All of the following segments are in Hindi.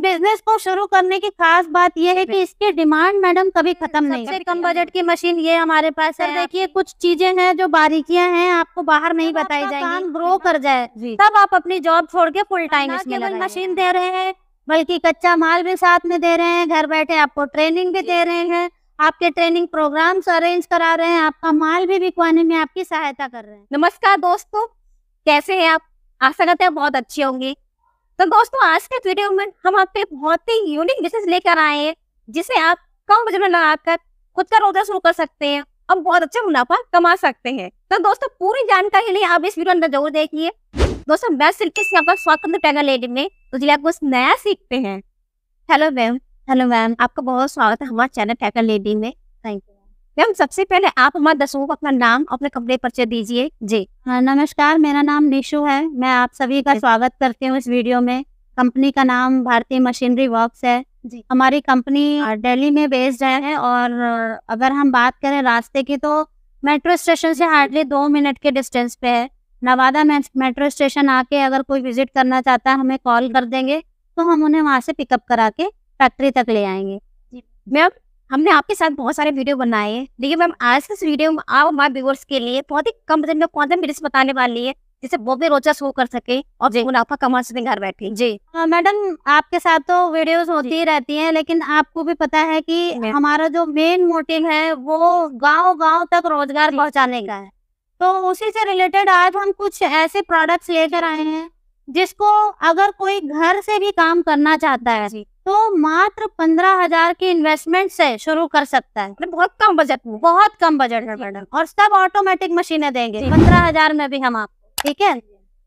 बिजनेस को शुरू करने की खास बात यह है कि इसकी डिमांड मैडम कभी हम्म, खत्म नहीं सबसे कम बजट की मशीन ये हमारे पास है देखिए कुछ चीजें हैं जो बारीकियां हैं आपको बाहर नहीं बताई जाएगी काम ग्रो कर जाए तब आप अपनी जॉब छोड़ के फुल टाइम मशीन दे रहे हैं बल्कि कच्चा माल भी साथ में दे रहे हैं घर बैठे आपको ट्रेनिंग भी दे रहे हैं आपके ट्रेनिंग प्रोग्राम्स अरेंज करा रहे हैं आपका माल भी बिकवाने में आपकी सहायता कर रहे हैं नमस्कार दोस्तों कैसे हैं आप आशा करते हैं बहुत अच्छी होंगी तो दोस्तों आज के वीडियो में हम आपके बहुत ही यूनिक डिशेज लेकर आए हैं जिसे आप कम बजट में लगाकर खुद का रोजा शुरू कर सकते हैं और बहुत अच्छा मुनाफा कमा सकते हैं तो दोस्तों पूरी जानकारी लिए आप इस वीडियो अंदर जरूर देखिए दोस्तों मैं सिल्की से आपका स्वागत टैगर लेडी में तो चलिए आप कुछ नया सीखते हैं हेलो मैम हेलो मैम आपका बहुत स्वागत है हमारे चैनल टैगर लेडी में थैंक यू मैम सबसे पहले आप हमारे दर्शकों को अपना नाम अपने कमरे परिचय दीजिए जी नमस्कार मेरा नाम निशु है मैं आप सभी का स्वागत करती हूँ इस वीडियो में कंपनी का नाम भारतीय मशीनरी वर्क्स है जी हमारी कंपनी दिल्ली में बेस्ड है और अगर हम बात करें रास्ते की तो मेट्रो स्टेशन से हार्डली दो मिनट के डिस्टेंस पे है नवादा मेट्रो स्टेशन आके अगर कोई विजिट करना चाहता है हमें कॉल कर देंगे तो हम उन्हें वहाँ से पिकअप करा के फैक्ट्री तक ले आएंगे मैम हमने आपके साथ बहुत सारे वीडियो बनाए हैं लेकिन मैम आज के इस वीडियो में आप हमारे व्यूवर्स के लिए बहुत ही कम बजट में कौन सा बिजनेस बताने वाली है जिसे वो भी रोचस शो कर सके और जो मुनाफा कमा सके घर बैठे जी मैडम आपके साथ तो वीडियोस होती ही रहती हैं लेकिन आपको भी पता है कि हमारा जो मेन मोटिव है वो गांव गांव तक रोजगार पहुंचाने का है तो उसी से रिलेटेड आज हम कुछ ऐसे प्रोडक्ट्स लेकर आए हैं जिसको अगर कोई घर से भी काम करना चाहता है तो मात्र पंद्रह हजार के इन्वेस्टमेंट से शुरू कर सकता है मतलब बहुत कम बजट में बहुत कम बजट में मैडम और सब ऑटोमेटिक मशीनें देंगे पंद्रह हजार में भी हम आपको ठीक है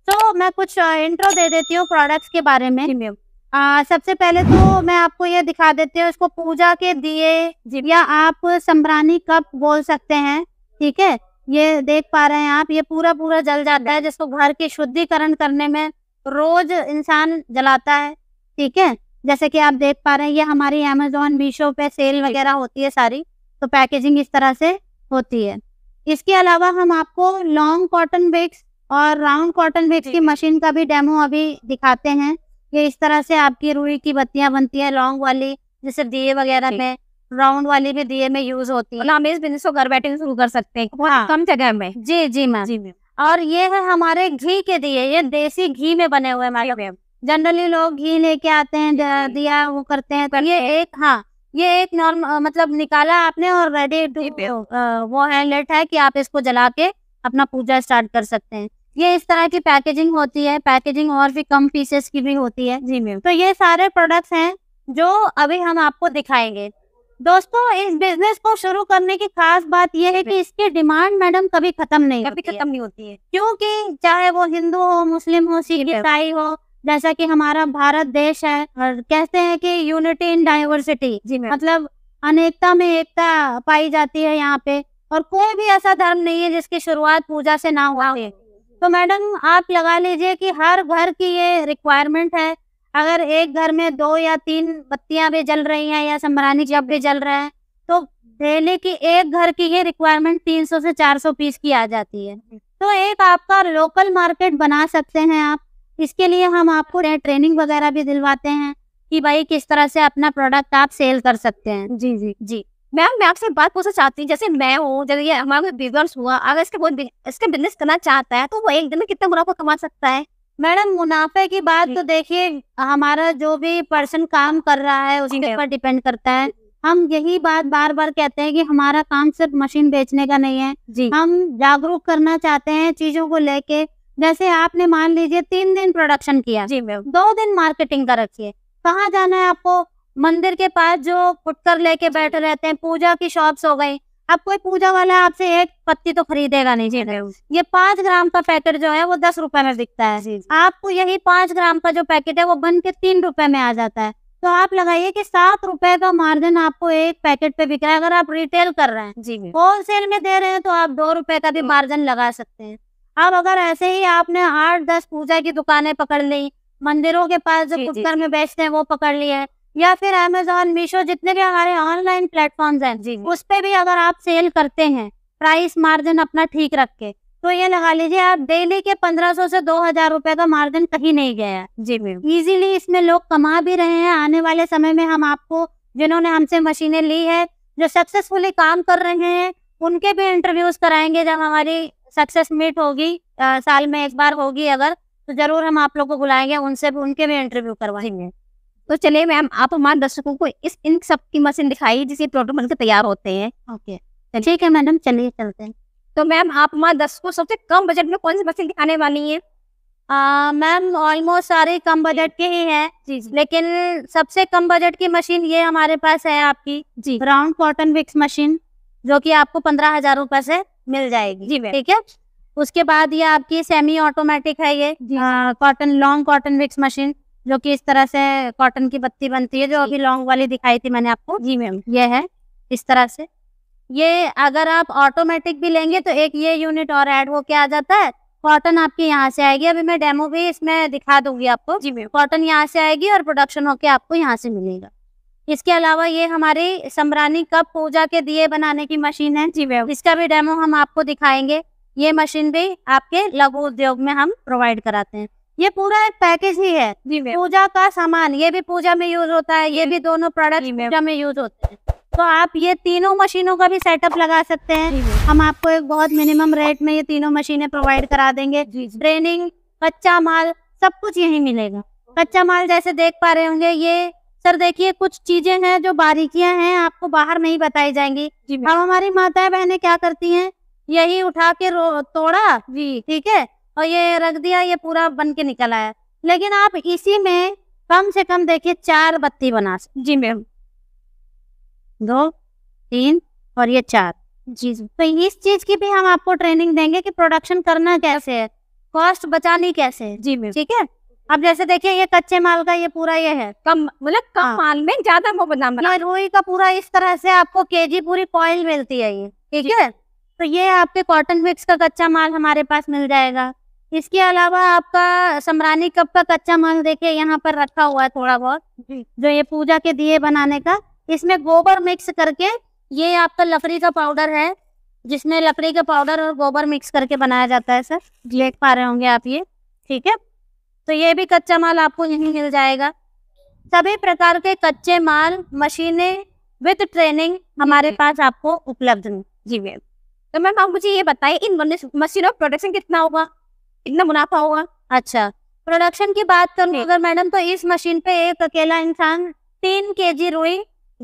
तो मैं कुछ इंट्रो दे देती हूँ प्रोडक्ट्स के बारे में आ, सबसे पहले तो मैं आपको ये दिखा देती हूँ इसको पूजा के दिए या आप संभ्रानी कप बोल सकते हैं ठीक है ये देख पा रहे हैं आप ये पूरा पूरा जल जाता है जिसको घर के शुद्धिकरण करने में रोज इंसान जलाता है ठीक है जैसे कि आप देख पा रहे हैं ये हमारी अमेजोन मीशो पे सेल वगैरह होती है सारी तो पैकेजिंग इस तरह से होती है इसके अलावा हम आपको लॉन्ग कॉटन बेग्स और राउंड कॉटन बेग्स की मशीन का भी डेमो अभी दिखाते हैं ये इस तरह से आपकी रूई की बत्तियां बनती है लॉन्ग वाली जैसे दिए वगैरह में राउंड वाली भी दिए में यूज होती है हम इस बिजनेस को घर बैठे शुरू कर सकते हैं हाँ। कम जगह में जी जी मैम जी मैम और ये है हमारे घी के दिए ये देसी घी में बने हुए हमारे जनरली लोग घी लेके आते हैं दिया वो करते हैं तो ये एक हाँ ये एक नॉर्म मतलब निकाला आपने और रेडी टू वो लेट है कि आप इसको जला के अपना पूजा स्टार्ट कर सकते हैं ये इस तरह की पैकेजिंग होती है पैकेजिंग और भी कम पीसेस की भी होती है जी मैम तो ये सारे प्रोडक्ट्स हैं जो अभी हम आपको दिखाएंगे दोस्तों इस बिजनेस को शुरू करने की खास बात यह है कि इसकी डिमांड मैडम कभी खत्म नहीं कभी खत्म नहीं होती है क्योंकि चाहे वो हिंदू हो मुस्लिम हो सिख ईसाई हो जैसा कि हमारा भारत देश है और कहते हैं कि यूनिटी इन डाइवर्सिटी मतलब अनेकता में एकता पाई जाती है यहाँ पे और कोई भी ऐसा धर्म नहीं है जिसकी शुरुआत पूजा से ना हुआ हो तो मैडम आप लगा लीजिए कि हर घर की ये रिक्वायरमेंट है अगर एक घर में दो या तीन बत्तियां भी जल रही हैं या सम्राणी जब भी जल रहे हैं तो डेली की एक घर की ये रिक्वायरमेंट 300 से 400 पीस की आ जाती है तो एक आपका लोकल मार्केट बना सकते हैं आप इसके लिए हम आपको ट्रेनिंग वगैरह भी दिलवाते हैं कि भाई किस तरह से अपना प्रोडक्ट आप सेल कर सकते हैं जी जी जी मैम मैं आपसे बात पूछना चाहती हूँ जैसे मैं हूँ जब ये हमारा कोई बिजनेस हुआ अगर इसके बहुत इसके बिजनेस करना चाहता है तो वो एक दिन में कितना मुनाफा कमा सकता है मैडम मुनाफे की बात तो देखिए हमारा जो भी पर्सन काम कर रहा है उसके ऊपर डिपेंड करता है हम यही बात बार बार कहते हैं कि हमारा काम सिर्फ मशीन बेचने का नहीं है जी हम जागरूक करना चाहते हैं चीजों को लेके जैसे आपने मान लीजिए तीन दिन प्रोडक्शन किया जी मैम दो दिन मार्केटिंग का रखिए कहाँ जाना है आपको मंदिर के पास जो फुटकर लेके बैठे रहते हैं पूजा की शॉप्स हो गई अब कोई पूजा वाला आपसे एक पत्ती तो खरीदेगा नहीं जी ये पांच ग्राम का पैकेट जो है वो दस रुपए में बिकता है आपको यही पांच ग्राम का जो पैकेट है वो बन के तीन रुपए में आ जाता है तो आप लगाइए कि सात रुपए का मार्जिन आपको एक पैकेट पे बिक रहा है अगर आप रिटेल कर रहे हैं होलसेल में दे रहे हैं तो आप दो रुपए का भी मार्जिन लगा सकते हैं अब अगर ऐसे ही आपने आठ दस पूजा की दुकानें पकड़ ली मंदिरों के पास जो पुष्कर में बेचते हैं वो पकड़ लिए या फिर अमेजोन मीशो जितने भी हमारे ऑनलाइन प्लेटफॉर्म हैं उस पर भी अगर आप सेल करते हैं प्राइस मार्जिन अपना ठीक रख के तो ये लगा लीजिए आप डेली के 1500 से 2000 रुपए का मार्जिन कहीं नहीं गया है जी मैम इजीली इसमें लोग कमा भी रहे हैं आने वाले समय में हम आपको जिन्होंने हमसे मशीनें ली है जो सक्सेसफुली काम कर रहे हैं उनके भी इंटरव्यूज कराएंगे जब हमारी सक्सेस मीट होगी साल में एक बार होगी अगर तो जरूर हम आप लोग को बुलाएंगे उनसे भी उनके भी इंटरव्यू करवाएंगे तो चलिए मैम आप हमारे दर्शकों को इस इन सब की मशीन दिखाई जिसे प्रोडक्ट बनकर तैयार होते हैं ओके तो ठीक है मैडम चलिए चलते हैं तो मैम आप हमारे दर्शकों सबसे कम बजट में कौन सी मशीन दिखाने वाली है मैम ऑलमोस्ट सारे कम बजट के ही है जी जी लेकिन सबसे कम बजट की मशीन ये हमारे पास है आपकी जी राउंड कॉटन विक्स मशीन जो कि आपको पंद्रह हजार रुपए से मिल जाएगी जी ठीक है उसके बाद ये आपकी सेमी ऑटोमेटिक है ये cotton long cotton wicks machine जो कि इस तरह से कॉटन की बत्ती बनती है जो अभी लॉन्ग वाली दिखाई थी मैंने आपको जी मैम ये है इस तरह से ये अगर आप ऑटोमेटिक भी लेंगे तो एक ये यूनिट और एड होके आ जाता है कॉटन आपकी यहाँ से आएगी अभी मैं डेमो भी इसमें दिखा दूंगी आपको जी मैम कॉटन यहाँ से आएगी और प्रोडक्शन होके आपको यहाँ से मिलेगा इसके अलावा ये हमारी सम्रानी कप पूजा के दिए बनाने की मशीन है जी मैम इसका भी डेमो हम आपको दिखाएंगे ये मशीन भी आपके लघु उद्योग में हम प्रोवाइड कराते हैं ये पूरा एक पैकेज ही है जी पूजा का सामान ये भी पूजा में यूज होता है ये भी दोनों प्रोडक्ट पूजा में यूज होते हैं तो आप ये तीनों मशीनों का भी सेटअप लगा सकते हैं हम आपको एक बहुत मिनिमम रेट में ये तीनों मशीनें प्रोवाइड करा देंगे ट्रेनिंग कच्चा माल सब कुछ यही मिलेगा कच्चा माल जैसे देख पा रहे होंगे ये सर देखिए कुछ चीजें हैं जो बारीकियां हैं आपको बाहर नहीं बताई जाएंगी अब हमारी माताएं बहने क्या करती हैं यही उठा के तोड़ा जी ठीक है और ये रख दिया ये पूरा बन के निकल आया लेकिन आप इसी में कम से कम देखिए चार बत्ती बना जी मैम दो तीन और ये चार जी तो इस चीज की भी हम आपको ट्रेनिंग देंगे कि प्रोडक्शन करना कैसे है कॉस्ट बचानी कैसे है जी मैम ठीक है अब जैसे देखिए ये कच्चे माल का ये पूरा ये है कम मतलब कम हाँ। माल में ज्यादा मोबदाम बना रुई का पूरा इस तरह से आपको केजी पूरी कॉइल मिलती है ये ठीक है तो ये आपके कॉटन मिक्स का कच्चा माल हमारे पास मिल जाएगा इसके अलावा आपका समरानी कप का कच्चा माल देखिए यहाँ पर रखा हुआ है थोड़ा बहुत जो ये पूजा के दिए बनाने का इसमें गोबर मिक्स करके ये आपका लकड़ी का पाउडर है जिसमें लकड़ी का पाउडर और गोबर मिक्स करके बनाया जाता है सर देख पा रहे होंगे आप ये ठीक है तो ये भी कच्चा माल आपको यहीं मिल जाएगा सभी प्रकार के कच्चे माल मशीनें विद ट्रेनिंग हमारे पास आपको उपलब्ध हैं जी मैम तो मैम आप मुझे ये बताइए इन मशीनों प्रोडक्शन कितना होगा कितना मुनाफा होगा अच्छा प्रोडक्शन की बात करूँ अगर मैडम तो इस मशीन पे एक अकेला इंसान तीन के जी रुई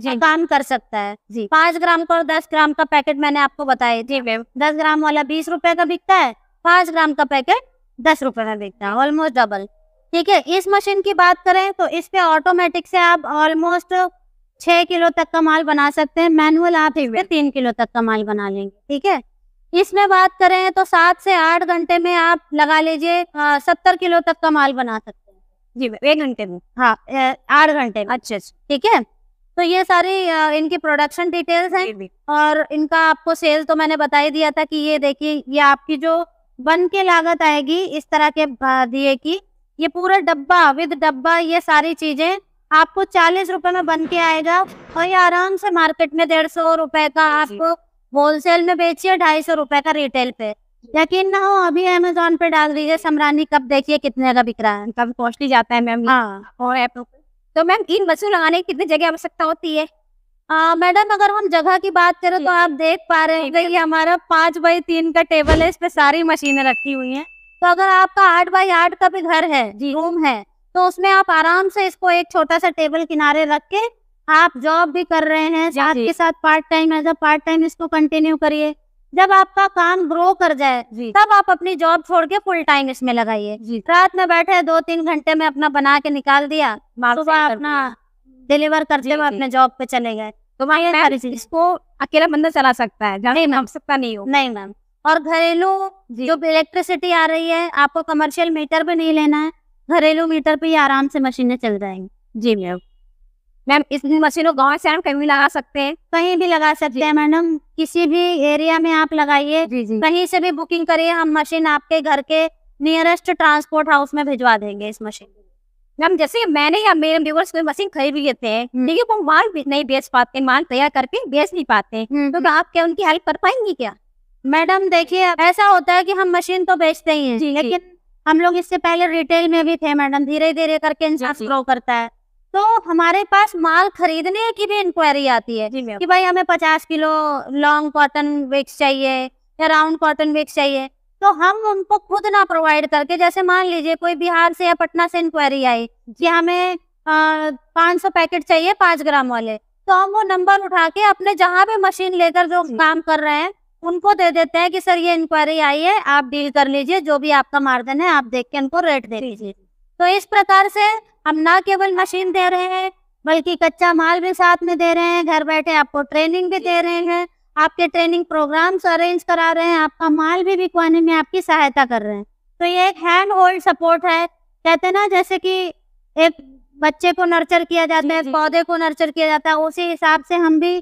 काम कर सकता है जी पांच ग्राम का और दस ग्राम का पैकेट मैंने आपको बताया जी मैम दस ग्राम वाला बीस रुपए का बिकता है पांच ग्राम का पैकेट दस रुपए में बिकता है ऑलमोस्ट डबल ठीक है इस मशीन की बात करें तो इस पे ऑटोमेटिक से आप ऑलमोस्ट छह किलो तक का माल बना सकते हैं मैनुअल आप इसमें तीन किलो तक का माल बना लेंगे ठीक है इसमें बात करें तो सात से आठ घंटे में आप लगा लीजिए सत्तर किलो तक का माल बना सकते हैं जी एक घंटे में हाँ आठ घंटे में अच्छा, अच्छा ठीक है तो ये सारी इनकी प्रोडक्शन डिटेल्स हैं और इनका आपको सेल तो मैंने बता ही दिया था कि ये देखिए ये आपकी जो बन के लागत आएगी इस तरह के दिए की ये पूरा डब्बा विद डब्बा ये सारी चीजें आपको चालीस रुपए में बन के आएगा और ये आराम से मार्केट में डेढ़ सौ रुपए का आपको होलसेल में बेचिए ढाई सौ रुपए का रिटेल पे यकीन ना हो अभी अमेजोन पे डाल दीजिए समरानी कब देखिए कितने का बिक रहा है कब कॉस्टली जाता है मैम हाँ और ऐप तो मैम इन बसों लगाने की कितनी जगह आवश्यकता होती है मैडम अगर हम जगह की बात करें तो आप देख पा रहे होंगे कि हमारा पांच बाई तीन का टेबल है इस पे सारी मशीनें रखी हुई हैं तो अगर आपका आठ बाई आठ का भी घर है जी रूम है तो उसमें आप आराम से इसको एक छोटा सा टेबल किनारे रख के आप जॉब भी कर रहे हैं साथ के साथ part time as a part time इसको कंटिन्यू करिए जब आपका काम ग्रो कर जाए तब आप अपनी जॉब छोड़ के फुल टाइम इसमें लगाइए रात में बैठे दो तीन घंटे में अपना बना के निकाल दिया सुबह अपना डिलीवर करते हुए अपने जॉब पे चले गए तो मैं इसको अकेला बंदा चला सकता है नहीं मैम सकता नहीं हो नहीं मैम और घरेलू जो इलेक्ट्रिसिटी आ रही है आपको कमर्शियल मीटर पे नहीं लेना है घरेलू मीटर पे ही आराम से मशीनें चल जाएंगी जी मैम मैम इस मशीनों गांव से हम कहीं भी लगा सकते हैं कहीं भी लगा सकते हैं मैडम किसी भी एरिया में आप लगाइए कहीं से भी बुकिंग करिए हम मशीन आपके घर के नियरेस्ट ट्रांसपोर्ट हाउस में भिजवा देंगे इस मशीन मैम जैसे मैंने या मेरे व्यूवर्स कोई मशीन खरीद लेते हैं हम्म। लेकिन वो माल नहीं बेच पाते माल तैयार करके बेच नहीं पाते हम्म, तो हम्म। आप क्या उनकी हेल्प कर पाएंगे क्या मैडम देखिए ऐसा होता है कि हम मशीन तो बेचते ही हैं लेकिन हम लोग इससे पहले रिटेल में भी थे मैडम धीरे धीरे करके इंसान ग्रो करता है तो हमारे पास माल खरीदने की भी इंक्वायरी आती है कि भाई हमें पचास किलो लॉन्ग कॉटन विक्स चाहिए या राउंड कॉटन विक्स चाहिए तो हम उनको खुद ना प्रोवाइड करके जैसे मान लीजिए कोई बिहार से या पटना से इंक्वायरी आई कि हमें पाँच सौ पैकेट चाहिए पांच ग्राम वाले तो हम वो नंबर उठा के अपने जहाँ पे मशीन लेकर जो काम कर रहे हैं उनको दे देते हैं कि सर ये इंक्वायरी आई है आप डील कर लीजिए जो भी आपका मार्जिन है आप देख के उनको रेट दे दीजिए तो इस प्रकार से हम ना केवल मशीन दे रहे हैं बल्कि कच्चा माल भी साथ में दे रहे हैं घर बैठे आपको ट्रेनिंग भी दे रहे हैं आपके ट्रेनिंग प्रोग्राम्स अरेंज करा रहे हैं आपका माल भी बिकवाने में आपकी सहायता कर रहे हैं तो ये एक हैंड होल्ड सपोर्ट है कहते ना जैसे कि एक बच्चे को नर्चर किया जाता है पौधे को नर्चर किया जाता है उसी हिसाब से हम भी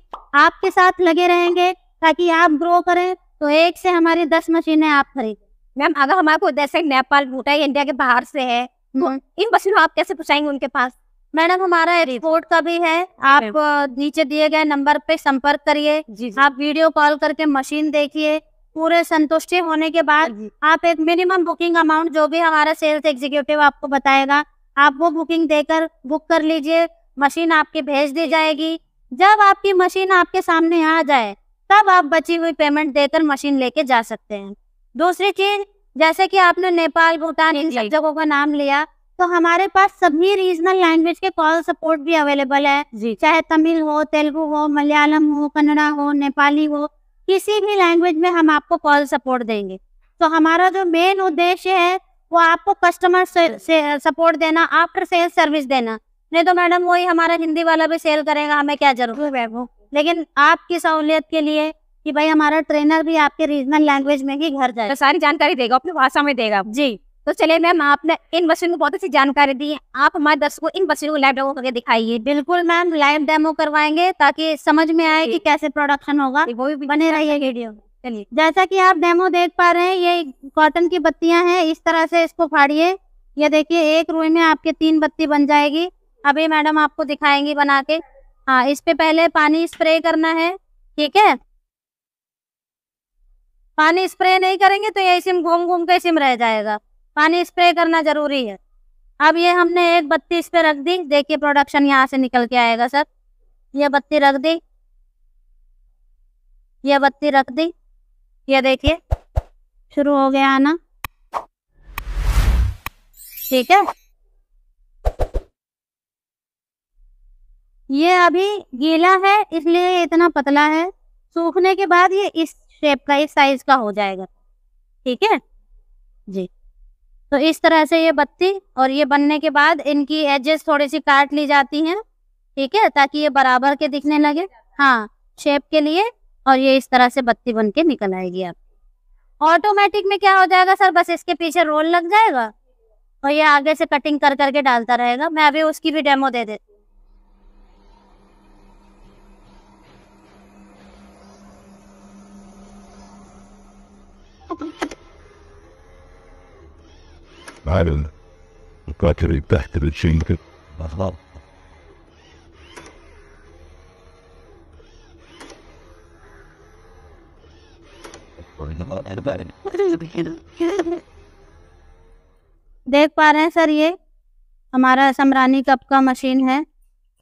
आपके साथ लगे रहेंगे ताकि आप ग्रो करें तो एक से हमारी दस मशीनें आप खरीद मैम अगर हमारे को जैसे नेपाल भूटा इंडिया के बाहर से है तो हम्म। इन मशीनों आप कैसे पहुंचाएंगे उनके पास मैडम हमारा रिपोर्ट का भी है आप नीचे दिए गए नंबर पे संपर्क करिए आप वीडियो कॉल करके मशीन देखिए पूरे संतुष्टि होने के बाद आप एक मिनिमम बुकिंग अमाउंट जो भी हमारा सेल्स एग्जीक्यूटिव आपको बताएगा आप वो बुकिंग देकर बुक कर लीजिए मशीन आपके भेज दी जाएगी जब आपकी मशीन आपके सामने आ जाए तब आप बची हुई पेमेंट देकर मशीन लेके जा सकते हैं दूसरी चीज जैसे कि आपने नेपाल भूटान इन सब जगहों का नाम लिया तो हमारे पास सभी रीजनल लैंग्वेज के कॉल सपोर्ट भी अवेलेबल है जी चाहे तमिल हो तेलुगु हो मलयालम हो कन्नड़ा हो नेपाली हो किसी भी लैंग्वेज में हम आपको कॉल सपोर्ट देंगे तो हमारा जो मेन उद्देश्य है वो आपको कस्टमर से, सपोर्ट देना आफ्टर सेल सर्विस देना नहीं तो मैडम वही हमारा हिंदी वाला भी सेल करेगा हमें क्या जरूरत है वो लेकिन आपकी सहूलियत के लिए कि भाई हमारा ट्रेनर भी आपके रीजनल लैंग्वेज में ही घर जाए तो सारी जानकारी देगा अपनी भाषा में देगा जी तो चलिए मैम आपने इन मशीन को बहुत अच्छी जानकारी दी आप हमारे दर्शकों इन मशीन को लाइव डेमो करके दिखाइए बिल्कुल मैम लाइव डेमो करवाएंगे ताकि समझ में आए कि कैसे प्रोडक्शन होगा वो भी बने रहिए वीडियो चलिए जैसा कि आप डेमो देख पा रहे हैं ये कॉटन की बत्तियां हैं इस तरह से इसको फाड़िए ये देखिए एक रुई में आपके तीन बत्ती बन जाएगी अभी मैडम आपको दिखाएंगी बना के हाँ इस पे पहले पानी स्प्रे करना है ठीक है पानी स्प्रे नहीं करेंगे तो ये सिम घूम घूम के सिम रह जाएगा पानी स्प्रे करना जरूरी है अब ये हमने एक बत्ती इस पे रख दी देखिए प्रोडक्शन यहाँ से निकल के आएगा सर ये बत्ती रख दी ये बत्ती रख दी ये देखिए शुरू हो गया आना ठीक है ये अभी गीला है इसलिए इतना पतला है सूखने के बाद ये इस शेप का इस साइज का हो जाएगा ठीक है जी तो इस तरह से ये बत्ती और ये बनने के बाद इनकी एजेस थोड़ी सी काट ली जाती हैं ठीक है ताकि ये बराबर के दिखने लगे हाँ शेप के लिए और ये इस तरह से बत्ती बन के निकल आएगी आप ऑटोमेटिक में क्या हो जाएगा सर बस इसके पीछे रोल लग जाएगा और ये आगे से कटिंग कर करके डालता रहेगा मैं अभी उसकी भी डेमो दे देती हूँ got to be back to the chink. देख पा रहे हैं सर ये हमारा समरानी कप का मशीन है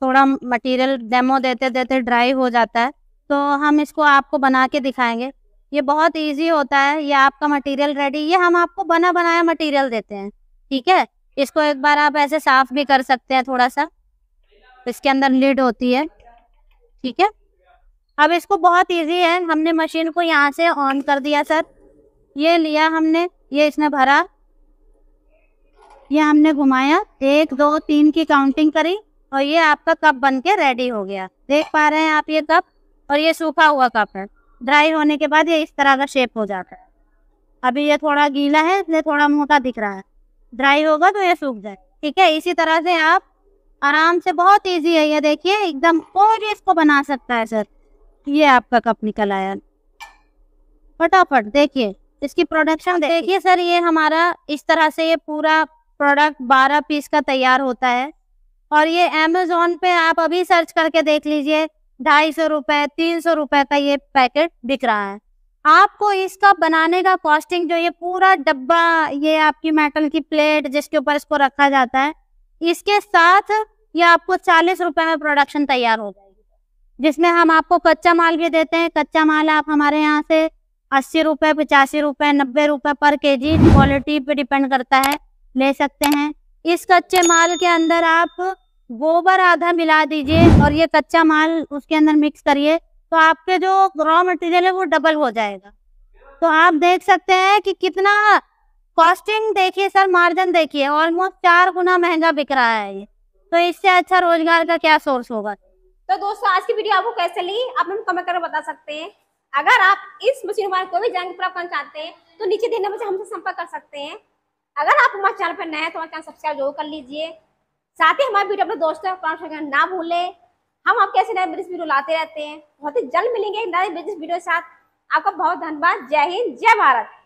थोड़ा मटेरियल डेमो देते देते ड्राई हो जाता है तो हम इसको आपको बना के दिखाएंगे ये बहुत इजी होता है ये आपका मटेरियल रेडी ये हम आपको बना बनाया मटेरियल देते हैं ठीक है इसको एक बार आप ऐसे साफ भी कर सकते हैं थोड़ा सा इसके अंदर लीड होती है ठीक है अब इसको बहुत इजी है हमने मशीन को यहाँ से ऑन कर दिया सर ये लिया हमने ये इसने भरा ये हमने घुमाया एक दो तीन की काउंटिंग करी और ये आपका कप बन के रेडी हो गया देख पा रहे हैं आप ये कप और ये सूखा हुआ कप है ड्राई होने के बाद ये इस तरह का शेप हो जाता है अभी ये थोड़ा गीला है इसलिए थोड़ा मोटा दिख रहा है ड्राई होगा तो ये सूख जाए ठीक है इसी तरह से आप आराम से बहुत इजी है ये देखिए एकदम कोई भी इसको बना सकता है सर ये आपका कप निकल आया फटाफट देखिए इसकी प्रोडक्शन देखिए सर ये हमारा इस तरह से ये पूरा प्रोडक्ट बारह पीस का तैयार होता है और ये अमेजोन पे आप अभी सर्च करके देख लीजिए ढाई सौ रुपए तीन सौ रुपए का ये पैकेट बिक रहा है आपको इसका बनाने का कॉस्टिंग जो ये पूरा डब्बा ये आपकी मेटल की प्लेट जिसके ऊपर इसको रखा जाता है इसके साथ ये आपको चालीस रुपए में प्रोडक्शन तैयार हो जाएगी जिसमें हम आपको कच्चा माल भी देते हैं कच्चा माल आप हमारे यहाँ से अस्सी रुपए पचासी रुपए नब्बे रुपए पर के जी क्वालिटी पे डिपेंड करता है ले सकते हैं इस कच्चे माल के अंदर आप गोबर आधा मिला दीजिए और ये कच्चा माल उसके अंदर मिक्स करिए तो आपके जो रॉ मटेरियल है वो डबल हो जाएगा तो आप देख सकते हैं कि कितना कॉस्टिंग देखिए सर मार्जिन देखिए ऑलमोस्ट चार गुना महंगा बिक रहा है ये तो इससे अच्छा रोजगार का क्या सोर्स होगा तो दोस्तों आज की वीडियो आपको कैसे ली आप हम कमेंट करके बता सकते हैं अगर आप इस मशीन वाले को भी जानकारी प्राप्त करना चाहते हैं तो नीचे देने में हमसे संपर्क कर सकते हैं अगर आप हमारे चैनल पर नए हैं तो हमारे चैनल सब्सक्राइब जरूर कर लीजिए साथ ही हमारे वीडियो अपने दोस्तों फॉलो करना ना भूलें हम आपके ऐसे नए बिजनेस वीडियो लाते रहते हैं बहुत ही जल्द मिलेंगे नए बिजनेस वीडियो के साथ आपका बहुत धन्यवाद जय हिंद जय भारत